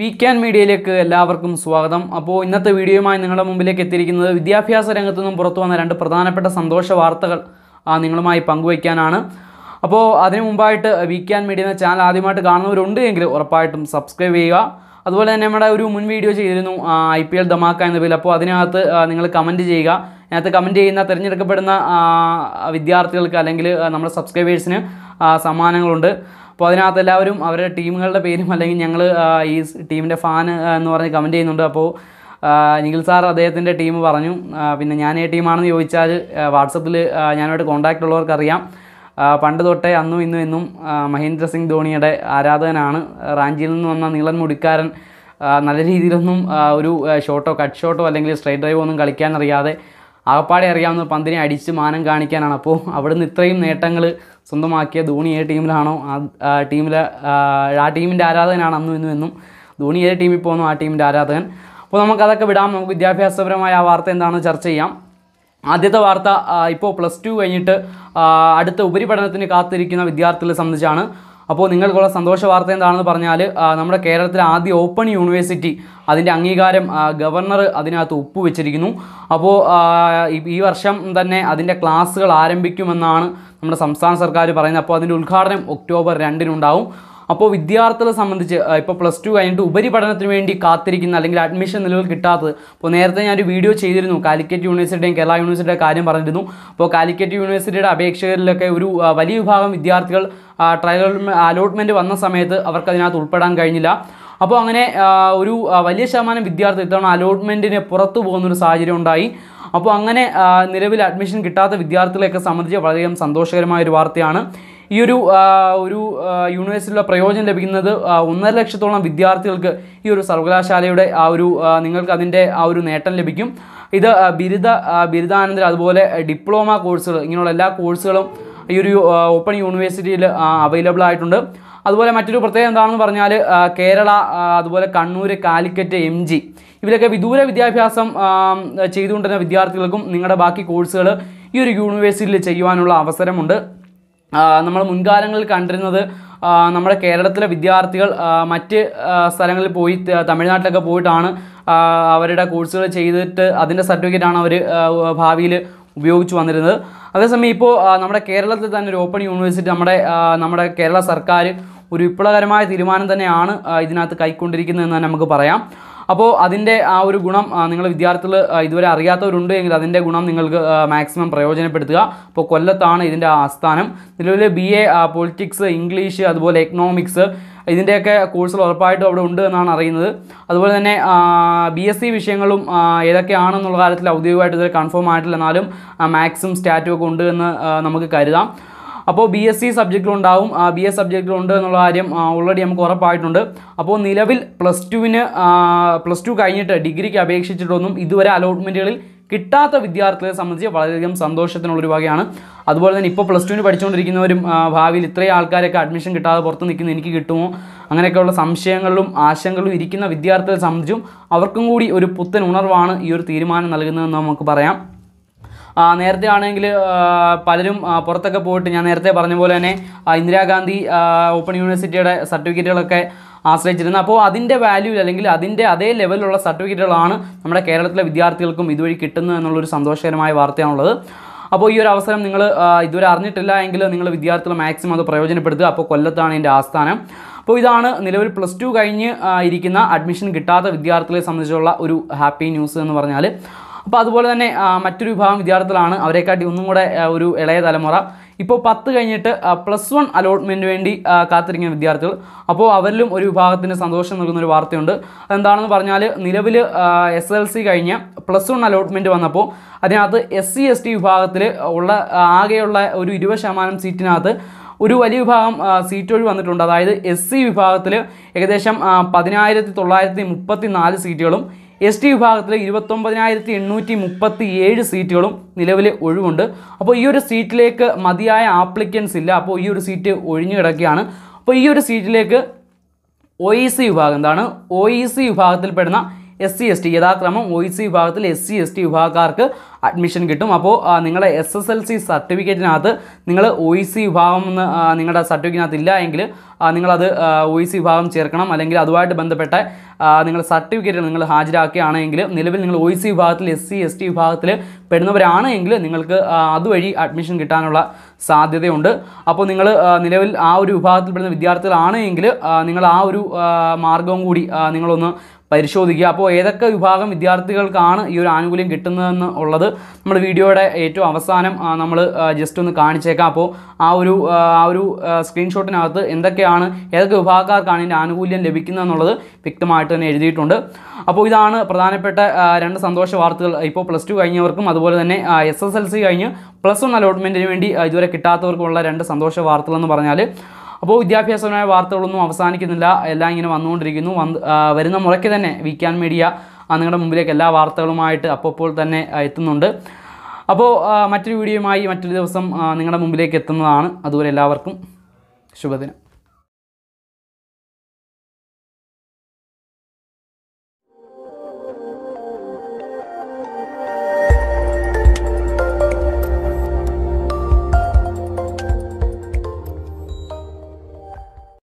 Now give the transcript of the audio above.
വീക്കാൻ മീഡിയയിലേക്ക് എല്ലാവർക്കും സ്വാഗതം അപ്പോൾ ഇന്നത്തെ വീഡിയോയുമായി നിങ്ങളുടെ മുമ്പിലേക്ക് എത്തിയിരിക്കുന്നത് വിദ്യാഭ്യാസ രംഗത്തു നിന്നും പുറത്തു വന്ന രണ്ട് പ്രധാനപ്പെട്ട സന്തോഷ വാർത്തകൾ നിങ്ങളുമായി പങ്കുവയ്ക്കാനാണ് അപ്പോൾ അതിനു മുമ്പായിട്ട് വീക്കാൻ മീഡിയ എന്ന ചാനൽ ആദ്യമായിട്ട് കാണുന്നവരുണ്ട് എങ്കിൽ ഉറപ്പായിട്ടും സബ്സ്ക്രൈബ് ചെയ്യുക അതുപോലെ തന്നെ നമ്മുടെ ഒരു മുൻ വീഡിയോ ചെയ്തിരുന്നു ഐ പി എൽ ധമാക്ക എന്ന പേരിൽ അപ്പോൾ അതിനകത്ത് നിങ്ങൾ കമൻറ്റ് ചെയ്യുക അതിനകത്ത് കമൻറ്റ് ചെയ്യുന്ന തിരഞ്ഞെടുക്കപ്പെടുന്ന വിദ്യാർത്ഥികൾക്ക് അല്ലെങ്കിൽ നമ്മുടെ സബ്സ്ക്രൈബേഴ്സിന് സമ്മാനങ്ങളുണ്ട് അപ്പോൾ അതിനകത്ത് എല്ലാവരും അവരുടെ ടീമുകളുടെ പേരും അല്ലെങ്കിൽ ഞങ്ങൾ ഈ ടീമിൻ്റെ ഫാൻ എന്ന് പറഞ്ഞ് കമൻറ്റ് ചെയ്യുന്നുണ്ട് അപ്പോൾ നിഖിൽ സാർ അദ്ദേഹത്തിൻ്റെ ടീം പറഞ്ഞു പിന്നെ ഞാൻ ഏ ടീമാണെന്ന് ചോദിച്ചാൽ വാട്സപ്പിൽ ഞാനുമായിട്ട് കോൺടാക്റ്റ് ഉള്ളവർക്ക് അറിയാം പണ്ട് തൊട്ടേ അന്നും ഇന്നും എന്നും മഹേന്ദ്ര സിംഗ് ധോണിയുടെ ആരാധകനാണ് റാഞ്ചിയിൽ നിന്ന് വന്ന നീളൻ മുടിക്കാരൻ നല്ല രീതിയിലൊന്നും ഒരു ഷോട്ടോ കട്ട് ഷോട്ടോ അല്ലെങ്കിൽ സ്ട്രൈറ്റ് ഡ്രൈവോ ഒന്നും കളിക്കാനറിയാതെ ആകപ്പാടെ അറിയാവുന്ന പന്തിനെ അടിച്ച് മാനം കാണിക്കാനാണ് അപ്പോൾ അവിടുന്ന് ഇത്രയും നേട്ടങ്ങൾ സ്വന്തമാക്കിയ ധോണി ഏത് ടീമിലാണോ ആ ടീമിലെ ആ ടീമിൻ്റെ ആരാധകനാണ് അന്നും ഇന്നും എന്നും ധോണി ഏത് ടീമിൽ പോകുന്നു ആ ടീമിൻ്റെ ആരാധകൻ അപ്പോൾ നമുക്കതൊക്കെ വിടാം നമുക്ക് വിദ്യാഭ്യാസപരമായ ആ വാർത്ത എന്താണെന്ന് ചർച്ച ചെയ്യാം ആദ്യത്തെ വാർത്ത ഇപ്പോൾ പ്ലസ് ടു കഴിഞ്ഞിട്ട് അടുത്ത ഉപരിപഠനത്തിന് കാത്തിരിക്കുന്ന വിദ്യാർത്ഥികളെ സംബന്ധിച്ചാണ് അപ്പോൾ നിങ്ങൾക്കുള്ള സന്തോഷ വാർത്ത എന്താണെന്ന് പറഞ്ഞാൽ നമ്മുടെ കേരളത്തിലെ ആദ്യ ഓപ്പൺ യൂണിവേഴ്സിറ്റി അതിൻ്റെ അംഗീകാരം ഗവർണർ അതിനകത്ത് ഒപ്പുവെച്ചിരിക്കുന്നു അപ്പോൾ ഈ വർഷം തന്നെ അതിൻ്റെ ക്ലാസ്സുകൾ ആരംഭിക്കുമെന്നാണ് നമ്മുടെ സംസ്ഥാന സർക്കാർ പറയുന്നത് അപ്പോൾ അതിൻ്റെ ഉദ്ഘാടനം ഒക്ടോബർ രണ്ടിനുണ്ടാവും അപ്പോൾ വിദ്യാർത്ഥികളെ സംബന്ധിച്ച് ഇപ്പോൾ പ്ലസ് ടു കഴിഞ്ഞിട്ട് ഉപരിപഠനത്തിന് വേണ്ടി കാത്തിരിക്കുന്ന അല്ലെങ്കിൽ അഡ്മിഷൻ നിലവിൽ കിട്ടാത്തത് അപ്പോൾ നേരത്തെ ഞാനൊരു വീഡിയോ ചെയ്തിരുന്നു കാലിക്കറ്റ് യൂണിവേഴ്സിറ്റിയും കേരള യൂണിവേഴ്സിറ്റിയുടെ കാര്യം പറഞ്ഞിരുന്നു അപ്പോൾ കാലിക്കറ്റ് യൂണിവേഴ്സിറ്റിയുടെ അപേക്ഷകരിലൊക്കെ ഒരു വലിയ വിഭാഗം വിദ്യാർത്ഥികൾ ട്രയൽ അലോട്ട്മെൻറ്റ് വന്ന സമയത്ത് അവർക്ക് അതിനകത്ത് ഉൾപ്പെടാൻ കഴിഞ്ഞില്ല അപ്പോൾ അങ്ങനെ ഒരു വലിയ ശതമാനം വിദ്യാർത്ഥി ഇത്തവണ അലോട്ട്മെൻറ്റിന് പുറത്തു പോകുന്നൊരു സാഹചര്യം ഉണ്ടായി അപ്പോൾ അങ്ങനെ നിലവിൽ അഡ്മിഷൻ കിട്ടാത്ത വിദ്യാർത്ഥികളെയൊക്കെ സംബന്ധിച്ച് വളരെയധികം സന്തോഷകരമായ ഒരു വാർത്തയാണ് ഈ ഒരു ഒരു യൂണിവേഴ്സിറ്റിയിലുള്ള പ്രയോജനം ലഭിക്കുന്നത് ഒന്നര ലക്ഷത്തോളം വിദ്യാർത്ഥികൾക്ക് ഈ ഒരു സർവകലാശാലയുടെ ആ ഒരു നിങ്ങൾക്ക് അതിൻ്റെ ആ ഒരു നേട്ടം ലഭിക്കും ഇത് ബിരുദ ബിരുദാനന്തര അതുപോലെ ഡിപ്ലോമ കോഴ്സുകൾ ഇങ്ങനെയുള്ള എല്ലാ കോഴ്സുകളും ഈ ഒരു ഓപ്പൺ യൂണിവേഴ്സിറ്റിയിൽ അവൈലബിൾ ആയിട്ടുണ്ട് അതുപോലെ മറ്റൊരു പ്രത്യേകത എന്താണെന്ന് പറഞ്ഞാൽ കേരള അതുപോലെ കണ്ണൂർ കാലിക്കറ്റ് എം ജി ഇവരൊക്കെ വിദൂര വിദ്യാഭ്യാസം ചെയ്തുകൊണ്ടിരുന്ന വിദ്യാർത്ഥികൾക്കും നിങ്ങളുടെ ബാക്കി കോഴ്സുകൾ ഈ ഒരു യൂണിവേഴ്സിറ്റിയിൽ ചെയ്യുവാനുള്ള അവസരമുണ്ട് നമ്മൾ മുൻകാലങ്ങളിൽ കണ്ടിരുന്നത് നമ്മുടെ കേരളത്തിലെ വിദ്യാർത്ഥികൾ മറ്റ് സ്ഥലങ്ങളിൽ പോയി തമിഴ്നാട്ടിലൊക്കെ പോയിട്ടാണ് അവരുടെ കോഴ്സുകൾ ചെയ്തിട്ട് അതിൻ്റെ ആണ് അവർ ഭാവിയിൽ ഉപയോഗിച്ച് വന്നിരുന്നത് അതേസമയം ഇപ്പോൾ നമ്മുടെ കേരളത്തിൽ തന്നെ ഒരു ഓപ്പൺ യൂണിവേഴ്സിറ്റി നമ്മുടെ നമ്മുടെ കേരള സർക്കാർ ഒരു വിപ്ലവകരമായ തീരുമാനം തന്നെയാണ് ഇതിനകത്ത് കൈക്കൊണ്ടിരിക്കുന്നതെന്ന് നമുക്ക് പറയാം അപ്പോൾ അതിൻ്റെ ആ ഒരു ഗുണം നിങ്ങൾ വിദ്യാർത്ഥികൾ ഇതുവരെ അറിയാത്തവരുണ്ട് എങ്കിൽ അതിൻ്റെ ഗുണം നിങ്ങൾക്ക് മാക്സിമം പ്രയോജനപ്പെടുത്തുക അപ്പോൾ കൊല്ലത്താണ് ഇതിൻ്റെ ആസ്ഥാനം നിലവിൽ ബി എ പൊളിറ്റിക്സ് ഇംഗ്ലീഷ് അതുപോലെ എക്കണോമിക്സ് ഇതിൻ്റെയൊക്കെ കോഴ്സുകൾ ഉറപ്പായിട്ടും അവിടെ ഉണ്ട് എന്നാണ് അറിയുന്നത് അതുപോലെ തന്നെ ബി എസ് സി വിഷയങ്ങളും ഏതൊക്കെയാണെന്നുള്ള കാര്യത്തിൽ ഔദ്യോഗികമായിട്ട് ഇതുവരെ കൺഫേം ആയിട്ടില്ല എന്നാലും മാക്സും സ്റ്റാറ്റും ഒക്കെ ഉണ്ട് എന്ന് നമുക്ക് കരുതാം അപ്പോൾ ബി എസ് സി സബ്ജക്റ്റിലുണ്ടാവും ബി എസ് സബ്ജക്റ്റിലുണ്ട് എന്നുള്ള കാര്യം ഓൾറെഡി നമുക്ക് ഉറപ്പായിട്ടുണ്ട് അപ്പോൾ നിലവിൽ പ്ലസ് ടുവിന് പ്ലസ് ടു കഴിഞ്ഞിട്ട് ഡിഗ്രിക്ക് അപേക്ഷിച്ചിട്ടൊന്നും ഇതുവരെ അലോട്ട്മെൻറ്റുകളിൽ കിട്ടാത്ത വിദ്യാർത്ഥികളെ സംബന്ധിച്ച് വളരെയധികം സന്തോഷത്തിനുള്ളൊരു വകയാണ് അതുപോലെ തന്നെ ഇപ്പോൾ പ്ലസ് ടുവിന് പഠിച്ചുകൊണ്ടിരിക്കുന്നവരും ഭാവിയിൽ ഇത്രയും ആൾക്കാരൊക്കെ അഡ്മിഷൻ കിട്ടാതെ പുറത്ത് നിൽക്കുന്ന എനിക്ക് കിട്ടുമോ അങ്ങനെയൊക്കെയുള്ള സംശയങ്ങളിലും ആശങ്കകളും ഇരിക്കുന്ന വിദ്യാർത്ഥികളെ സംബന്ധിച്ചും അവർക്കും കൂടി ഒരു പുത്തൻ ഉണർവാണ് ഈ ഒരു തീരുമാനം നൽകുന്നതെന്ന് നമുക്ക് പറയാം നേരത്തെ ആണെങ്കിൽ പലരും പുറത്തൊക്കെ പോയിട്ട് ഞാൻ നേരത്തെ പറഞ്ഞ പോലെ തന്നെ ഇന്ദിരാഗാന്ധി ഓപ്പൺ യൂണിവേഴ്സിറ്റിയുടെ സർട്ടിഫിക്കറ്റുകളൊക്കെ ആശ്രയിച്ചിരുന്നു അപ്പോൾ അതിൻ്റെ വാല്യൂ അല്ലെങ്കിൽ അതിൻ്റെ അതേ ലെവലിലുള്ള സർട്ടിഫിക്കറ്റുകളാണ് നമ്മുടെ കേരളത്തിലെ വിദ്യാർത്ഥികൾക്കും ഇതുവഴി കിട്ടുന്നത് എന്നുള്ളൊരു സന്തോഷകരമായ വാർത്തയാണുള്ളത് അപ്പോൾ ഈ ഒരു അവസരം നിങ്ങൾ ഇതുവരെ അറിഞ്ഞിട്ടില്ല എങ്കിൽ നിങ്ങൾ വിദ്യാർത്ഥികൾ മാക്സിമം അത് പ്രയോജനപ്പെടുത്തുക അപ്പോൾ കൊല്ലത്താണ് എൻ്റെ ആസ്ഥാനം അപ്പോൾ ഇതാണ് നിലവിൽ പ്ലസ് ടു കഴിഞ്ഞ് ഇരിക്കുന്ന അഡ്മിഷൻ കിട്ടാത്ത വിദ്യാർത്ഥികളെ സംബന്ധിച്ചുള്ള ഒരു ഹാപ്പി ന്യൂസ് എന്ന് പറഞ്ഞാൽ അപ്പോൾ അതുപോലെ തന്നെ മറ്റൊരു വിഭാഗം വിദ്യാർത്ഥികളാണ് അവരെക്കാട്ടി ഒന്നും കൂടെ ഒരു ഇളയ തലമുറ ഇപ്പോൾ പത്ത് കഴിഞ്ഞിട്ട് പ്ലസ് വൺ അലോട്ട്മെൻറ്റ് വേണ്ടി കാത്തിരിക്കുന്ന വിദ്യാർത്ഥികൾ അപ്പോൾ അവരിലും ഒരു വിഭാഗത്തിന് സന്തോഷം നൽകുന്ന ഒരു വാർത്തയുണ്ട് അതെന്താണെന്ന് പറഞ്ഞാൽ നിലവിൽ എസ് എൽ സി കഴിഞ്ഞ പ്ലസ് വൺ അലോട്ട്മെൻറ്റ് വന്നപ്പോൾ അതിനകത്ത് എസ് സി എസ് ടി വിഭാഗത്തിൽ ഉള്ള ആകെയുള്ള ഒരു ഇരുപത് ശതമാനം സീറ്റിനകത്ത് ഒരു വലിയ വിഭാഗം സീറ്റ് ഒഴി വന്നിട്ടുണ്ട് അതായത് എസ് സി വിഭാഗത്തിൽ ഏകദേശം പതിനായിരത്തി തൊള്ളായിരത്തി മുപ്പത്തി നാല് സീറ്റുകളും എസ് ടി വിഭാഗത്തിൽ ഇരുപത്തൊമ്പതിനായിരത്തി എണ്ണൂറ്റി മുപ്പത്തി ഏഴ് സീറ്റുകളും നിലവിൽ ഒഴിവുണ്ട് അപ്പോൾ ഈ ഒരു സീറ്റിലേക്ക് മതിയായ ആപ്ലിക്കൻസ് ഇല്ല അപ്പോൾ ഈ ഒരു സീറ്റ് ഒഴിഞ്ഞു കിടക്കുകയാണ് അപ്പോൾ ഈ ഒരു സീറ്റിലേക്ക് ഒ ഇ സി വിഭാഗം എന്താണ് ഒ ഇ സി വിഭാഗത്തിൽപ്പെടുന്ന എസ് സി എസ് ടി യഥാക്രമം ഒ സി വിഭാഗത്തിൽ എസ് സി എസ് ടി വിഭാഗക്കാർക്ക് അഡ്മിഷൻ കിട്ടും അപ്പോൾ നിങ്ങളുടെ എസ് എസ് എൽ സി സർട്ടിഫിക്കറ്റിനകത്ത് നിങ്ങൾ ഒ സി വിഭാഗം എന്ന് നിങ്ങളുടെ സർട്ടിഫിക്കറ്റിനകത്ത് ഇല്ല എങ്കിൽ നിങ്ങളത് ഒ സി വിഭാഗം ചേർക്കണം അല്ലെങ്കിൽ അതുമായിട്ട് ബന്ധപ്പെട്ട നിങ്ങളുടെ സർട്ടിഫിക്കറ്റ് നിങ്ങൾ ഹാജരാക്കുകയാണെങ്കിൽ നിലവിൽ നിങ്ങൾ ഒ സി വിഭാഗത്തിൽ എസ് സി എസ് ടി വിഭാഗത്തിൽ പെടുന്നവരാണ് എങ്കിൽ നിങ്ങൾക്ക് അതുവഴി അഡ്മിഷൻ കിട്ടാനുള്ള സാധ്യതയുണ്ട് അപ്പോൾ നിങ്ങൾ നിലവിൽ ആ ഒരു വിഭാഗത്തിൽ പെടുന്ന വിദ്യാർത്ഥികളാണ് എങ്കിൽ നിങ്ങൾ ആ ഒരു മാർഗവും കൂടി നിങ്ങളൊന്ന് പരിശോധിക്കുക അപ്പോൾ ഏതൊക്കെ വിഭാഗം വിദ്യാർത്ഥികൾക്കാണ് ഈ ഒരു ആനുകൂല്യം കിട്ടുന്നതെന്ന് ഉള്ളത് നമ്മൾ വീഡിയോയുടെ ഏറ്റവും അവസാനം നമ്മൾ ജസ്റ്റ് ഒന്ന് കാണിച്ചേക്കാം അപ്പോൾ ആ ഒരു ആ ഒരു സ്ക്രീൻഷോട്ടിനകത്ത് എന്തൊക്കെയാണ് ഏതൊക്കെ വിഭാഗക്കാർക്കാണ് ഇതിൻ്റെ ആനുകൂല്യം ലഭിക്കുന്നതെന്നുള്ളത് വ്യക്തമായിട്ട് തന്നെ എഴുതിയിട്ടുണ്ട് അപ്പോൾ ഇതാണ് പ്രധാനപ്പെട്ട രണ്ട് സന്തോഷ വാർത്തകൾ ഇപ്പോൾ പ്ലസ് ടു കഴിഞ്ഞവർക്കും അതുപോലെ തന്നെ എസ് എസ് എൽ സി കഴിഞ്ഞ് പ്ലസ് വൺ അലോട്ട്മെൻറ്റിന് വേണ്ടി ഇതുവരെ കിട്ടാത്തവർക്കുമുള്ള രണ്ട് സന്തോഷ വാർത്തകളെന്ന് പറഞ്ഞാൽ അപ്പോൾ വിദ്യാഭ്യാസപരമായ വാർത്തകളൊന്നും അവസാനിക്കുന്നില്ല എല്ലാം ഇങ്ങനെ വന്നുകൊണ്ടിരിക്കുന്നു വരുന്ന മുറയ്ക്ക് തന്നെ വീക്കാൻ മീഡിയ നിങ്ങളുടെ മുമ്പിലേക്ക് എല്ലാ വാർത്തകളുമായിട്ട് അപ്പോൾ തന്നെ എത്തുന്നുണ്ട് അപ്പോൾ മറ്റൊരു വീഡിയോയുമായി മറ്റൊരു ദിവസം നിങ്ങളുടെ മുമ്പിലേക്ക് എത്തുന്നതാണ് അതുപോലെ എല്ലാവർക്കും ശുഭദിനം